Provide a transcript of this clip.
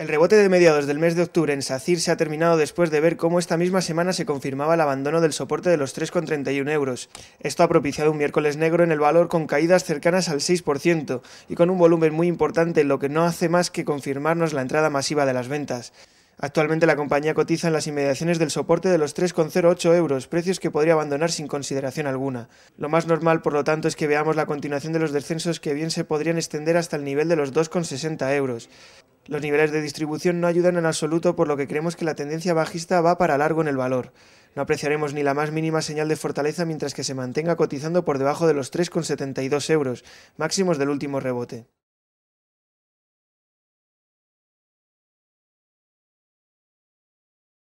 El rebote de mediados del mes de octubre en SACIR se ha terminado después de ver cómo esta misma semana se confirmaba el abandono del soporte de los 3,31 euros. Esto ha propiciado un miércoles negro en el valor con caídas cercanas al 6% y con un volumen muy importante, lo que no hace más que confirmarnos la entrada masiva de las ventas. Actualmente la compañía cotiza en las inmediaciones del soporte de los 3,08 euros, precios que podría abandonar sin consideración alguna. Lo más normal, por lo tanto, es que veamos la continuación de los descensos que bien se podrían extender hasta el nivel de los 2,60 euros. Los niveles de distribución no ayudan en absoluto por lo que creemos que la tendencia bajista va para largo en el valor. No apreciaremos ni la más mínima señal de fortaleza mientras que se mantenga cotizando por debajo de los 3,72 euros, máximos del último rebote.